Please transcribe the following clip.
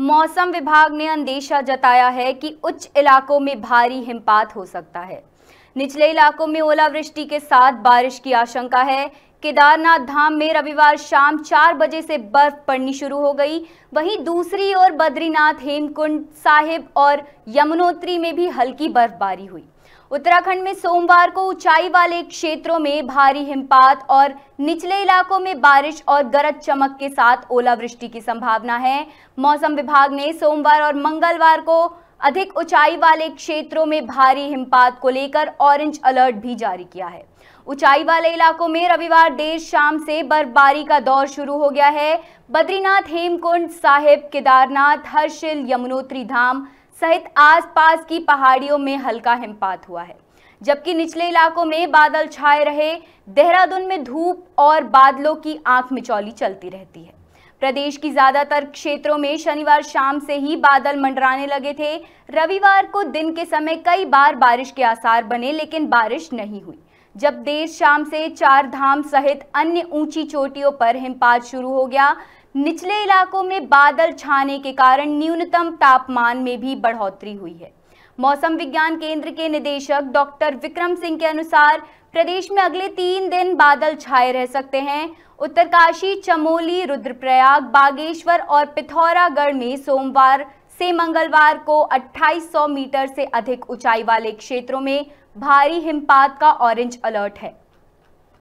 मौसम विभाग ने अंदेशा जताया है कि उच्च इलाकों में भारी हिमपात हो सकता है निचले इलाकों में ओलावृष्टि के साथ बारिश की आशंका है केदारनाथ धाम में रविवार शाम चार बजे से बर्फ पड़नी शुरू हो गई वहीं दूसरी ओर बद्रीनाथ हेमकुंड साहिब और यमुनोत्री में भी हल्की बर्फबारी हुई उत्तराखंड में सोमवार को ऊंचाई वाले क्षेत्रों में भारी हिमपात और निचले इलाकों में बारिश और गरज चमक के साथ ओलावृष्टि की संभावना है मौसम विभाग ने सोमवार और मंगलवार को अधिक ऊंचाई वाले क्षेत्रों में भारी हिमपात को लेकर ऑरेंज अलर्ट भी जारी किया है ऊंचाई वाले इलाकों में रविवार देर शाम से बर्फबारी का दौर शुरू हो गया है बद्रीनाथ हेमकुंड साहिब केदारनाथ हर्षिल यमुनोत्री धाम सहित आसपास की पहाड़ियों में हल्का हिमपात हुआ है जबकि निचले इलाकों में बादल छाए रहे देहरादून में धूप और बादलों की आंख मिचौली चलती रहती है प्रदेश की ज्यादातर क्षेत्रों में शनिवार शाम से ही बादल मंडराने लगे थे रविवार को दिन के समय कई बार बारिश के आसार बने लेकिन बारिश नहीं हुई जब देर शाम से चार धाम सहित अन्य ऊंची चोटियों पर हिमपात शुरू हो गया निचले इलाकों में बादल छाने के कारण न्यूनतम तापमान में भी बढ़ोतरी हुई है मौसम विज्ञान केंद्र के निदेशक डॉक्टर विक्रम सिंह के अनुसार प्रदेश में अगले तीन दिन बादल छाए रह सकते हैं उत्तरकाशी चमोली रुद्रप्रयाग बागेश्वर और पिथौरागढ़ में सोमवार से मंगलवार को 2800 मीटर से अधिक ऊंचाई वाले क्षेत्रों में भारी हिमपात का ऑरेंज अलर्ट है